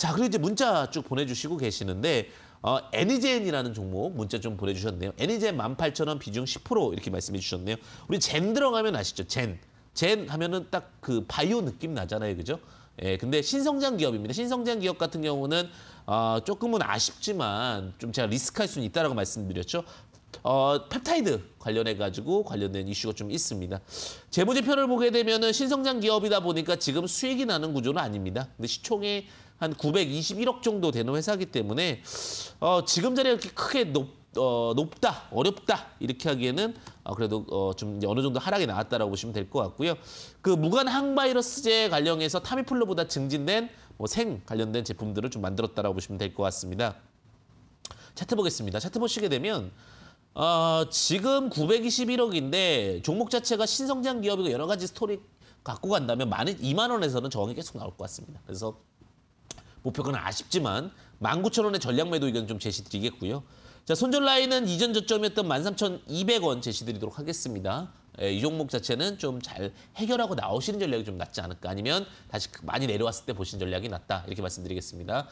자, 그리고 이제 문자 쭉 보내주시고 계시는데 어, 에니젠이라는 종목 문자 좀 보내주셨네요. 에니젠 18,000원 비중 10% 이렇게 말씀해 주셨네요. 우리 젠 들어가면 아시죠? 젠. 젠 하면은 딱 그 바이오 느낌 나잖아요. 그죠? 예, 근데 신성장 기업입니다. 신성장 기업 같은 경우는 어, 조금은 아쉽지만 좀 제가 리스크할 수는 있다라고 말씀드렸죠. 어, 펩타이드 관련해 가지고 관련된 이슈가 좀 있습니다. 재무제표를 보게 되면은 신성장 기업이다 보니까 지금 수익이 나는 구조는 아닙니다. 근데 시총에 한 921억 정도 되는 회사기 때문에 어, 지금 자리가 이렇게 크게 높, 어, 높다, 어렵다 이렇게 하기에는 어, 그래도 어, 좀 어느 정도 하락이 나왔다라고 보시면 될 것 같고요. 그 무관 항바이러스제 관련해서 타미플로보다 증진된 뭐 생 관련된 제품들을 좀 만들었다라고 보시면 될 것 같습니다. 차트 보겠습니다. 차트 보시게 되면 어, 지금 921억인데 종목 자체가 신성장 기업이고 여러 가지 스토리 갖고 간다면 만 2만 원에서는 저항이 계속 나올 것 같습니다. 그래서 목표가는 아쉽지만 19,000원의 전략 매도 의견 좀 제시드리겠고요. 자, 손절 라인은 이전 저점이었던 13,200원 제시드리도록 하겠습니다. 예, 이 종목 자체는 좀 잘 해결하고 나오시는 전략이 좀 낫지 않을까 아니면 다시 많이 내려왔을 때 보신 전략이 낫다 이렇게 말씀드리겠습니다.